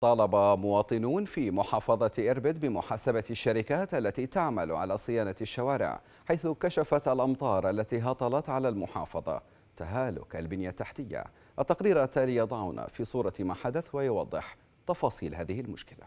طالب مواطنون في محافظة إربد بمحاسبة الشركات التي تعمل على صيانة الشوارع حيث كشفت الأمطار التي هطلت على المحافظة تهالك البنية التحتية التقرير التالي يضعنا في صورة ما حدث ويوضح تفاصيل هذه المشكلة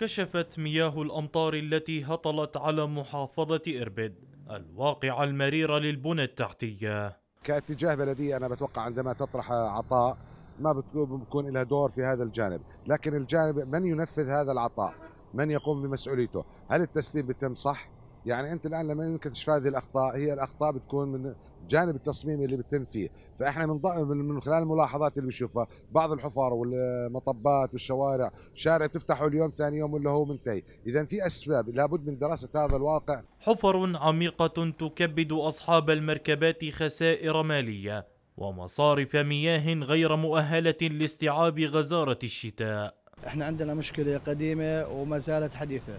كشفت مياه الأمطار التي هطلت على محافظة إربد الواقع المرير للبنى التحتية كاتجاه بلدي أنا بتوقع عندما تطرح عطاء ما بتكون لها دور في هذا الجانب لكن الجانب من ينفذ هذا العطاء من يقوم بمسؤوليته هل التسليم بتم صح يعني انت الان لما ينكتشف هذه الاخطاء هي الاخطاء بتكون من جانب التصميم اللي بتم فيه فاحنا من من خلال الملاحظات اللي بنشوفها بعض الحفار والمطبات والشوارع شارع تفتحه اليوم ثاني يوم ولا هو منتهي اذا في اسباب لابد من دراسه هذا الواقع حفر عميقه تكبد اصحاب المركبات خسائر ماليه ومصارف مياه غير مؤهلة لاستيعاب غزارة الشتاء احنا عندنا مشكلة قديمة وما زالت حديثة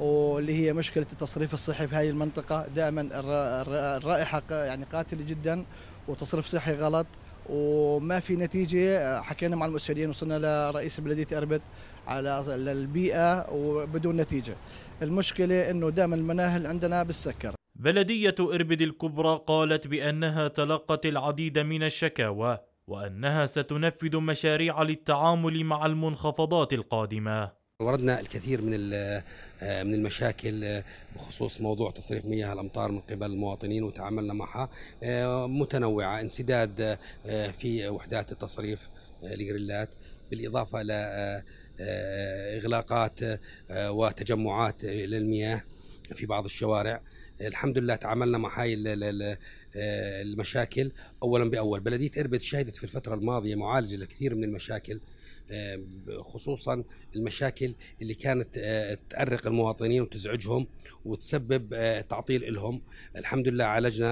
واللي هي مشكلة التصريف الصحي في هذه المنطقة دائما الرائحة يعني قاتلة جدا وتصريف صحي غلط وما في نتيجة حكينا مع المؤسسين وصلنا لرئيس بلدية أربد على البيئة وبدون نتيجة المشكلة أنه دائما المناهل عندنا بالسكر بلدية إربد الكبرى قالت بأنها تلقت العديد من الشكاوى وأنها ستنفذ مشاريع للتعامل مع المنخفضات القادمة وردنا الكثير من آه، من المشاكل آه، بخصوص موضوع تصريف مياه الامطار من قبل المواطنين وتعاملنا معها آه، متنوعه انسداد في وحدات التصريف الجريلات بالاضافه الى اغلاقات وتجمعات للمياه في بعض الشوارع الحمد لله تعاملنا مع هاي آه، المشاكل اولا باول بلديه اربد شهدت في الفتره الماضيه معالجه لكثير من المشاكل آه، خصوصا المشاكل اللي كانت آه، تأرق المواطنين وتزعجهم وتسبب آه، تعطيل لهم الحمد لله عالجنا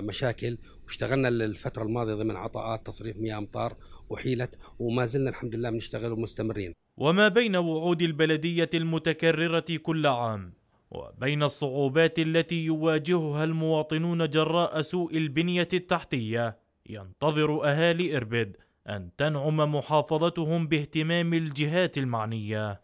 مشاكل واشتغلنا الفترة الماضية ضمن عطاءات تصريف مياه أمطار وحيلت وما زلنا الحمد لله بنشتغل ومستمرين وما بين وعود البلدية المتكررة كل عام وبين الصعوبات التي يواجهها المواطنون جراء سوء البنية التحتية ينتظر أهالي إربد ان تنعم محافظتهم باهتمام الجهات المعنيه